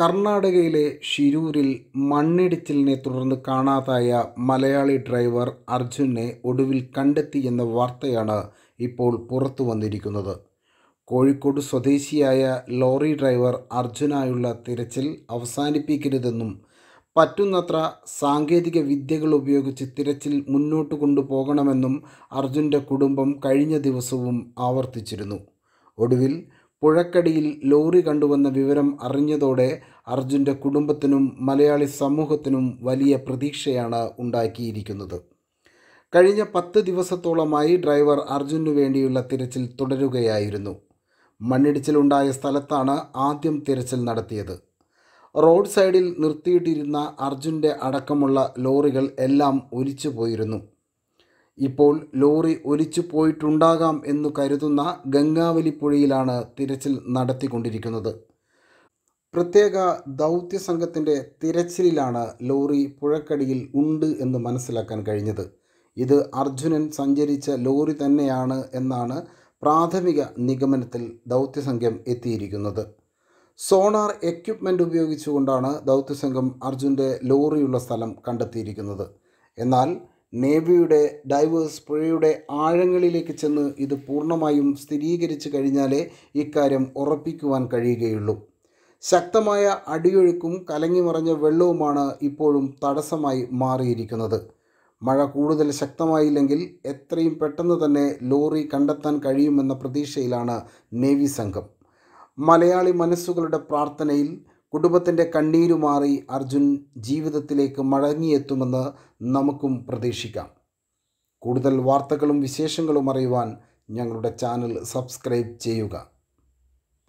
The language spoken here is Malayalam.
കർണാടകയിലെ ഷിരൂരിൽ മണ്ണിടിച്ചിലിനെ തുടർന്ന് കാണാതായ മലയാളി ഡ്രൈവർ അർജുനെ ഒടുവിൽ കണ്ടെത്തി എന്ന വാർത്തയാണ് ഇപ്പോൾ പുറത്തു വന്നിരിക്കുന്നത് കോഴിക്കോട് സ്വദേശിയായ ലോറി ഡ്രൈവർ അർജുനായുള്ള തിരച്ചിൽ അവസാനിപ്പിക്കരുതെന്നും പറ്റുന്നത്ര സാങ്കേതിക വിദ്യകൾ ഉപയോഗിച്ച് തിരച്ചിൽ മുന്നോട്ട് കൊണ്ടുപോകണമെന്നും അർജുൻ്റെ കുടുംബം കഴിഞ്ഞ ദിവസവും ആവർത്തിച്ചിരുന്നു ഒടുവിൽ പുഴക്കടിയിൽ ലോറി കണ്ടുവന്ന വിവരം അറിഞ്ഞതോടെ അർജുൻ്റെ കുടുംബത്തിനും മലയാളി സമൂഹത്തിനും വലിയ പ്രതീക്ഷയാണ് ഉണ്ടാക്കിയിരിക്കുന്നത് കഴിഞ്ഞ പത്ത് ദിവസത്തോളമായി ഡ്രൈവർ അർജുനു വേണ്ടിയുള്ള തിരച്ചിൽ തുടരുകയായിരുന്നു മണ്ണിടിച്ചിലുണ്ടായ സ്ഥലത്താണ് ആദ്യം തിരച്ചിൽ നടത്തിയത് റോഡ് സൈഡിൽ നിർത്തിയിട്ടിരുന്ന അർജുൻ്റെ അടക്കമുള്ള ലോറികൾ എല്ലാം ഒലിച്ചു പോയിരുന്നു ഇപ്പോൾ ലോറി ഒലിച്ചു പോയിട്ടുണ്ടാകാം എന്നു കരുതുന്ന ഗംഗാവലി പുഴയിലാണ് തിരച്ചിൽ നടത്തിക്കൊണ്ടിരിക്കുന്നത് പ്രത്യേക ദൗത്യ സംഘത്തിൻ്റെ തിരച്ചിലിലാണ് ലോറി പുഴക്കടിയിൽ ഉണ്ട് എന്ന് മനസ്സിലാക്കാൻ കഴിഞ്ഞത് ഇത് അർജുനൻ സഞ്ചരിച്ച ലോറി തന്നെയാണ് എന്നാണ് പ്രാഥമിക നിഗമനത്തിൽ ദൗത്യസംഘം എത്തിയിരിക്കുന്നത് സോണാർ എക്യുപ്മെൻ്റ് ഉപയോഗിച്ചുകൊണ്ടാണ് ദൗത്യസംഘം അർജുൻ്റെ ലോറിയുള്ള സ്ഥലം കണ്ടെത്തിയിരിക്കുന്നത് എന്നാൽ നേവിയുടെ ഡൈവേഴ്സ് പുഴയുടെ ആഴങ്ങളിലേക്ക് ചെന്ന് ഇത് പൂർണ്ണമായും സ്ഥിരീകരിച്ചു കഴിഞ്ഞാലേ ഇക്കാര്യം ഉറപ്പിക്കുവാൻ കഴിയുകയുള്ളൂ ശക്തമായ അടിയൊഴുക്കും കലങ്ങിമറഞ്ഞ വെള്ളവുമാണ് ഇപ്പോഴും തടസ്സമായി മാറിയിരിക്കുന്നത് മഴ കൂടുതൽ ശക്തമായില്ലെങ്കിൽ എത്രയും പെട്ടെന്ന് തന്നെ ലോറി കണ്ടെത്താൻ കഴിയുമെന്ന പ്രതീക്ഷയിലാണ് നേവി സംഘം മലയാളി മനസ്സുകളുടെ പ്രാർത്ഥനയിൽ കുടുംബത്തിൻ്റെ കണ്ണീരുമാറി അർജുൻ ജീവിതത്തിലേക്ക് മടങ്ങിയെത്തുമെന്ന് നമുക്കും പ്രതീക്ഷിക്കാം കൂടുതൽ വാർത്തകളും വിശേഷങ്ങളും അറിയുവാൻ ഞങ്ങളുടെ ചാനൽ സബ്സ്ക്രൈബ് ചെയ്യുക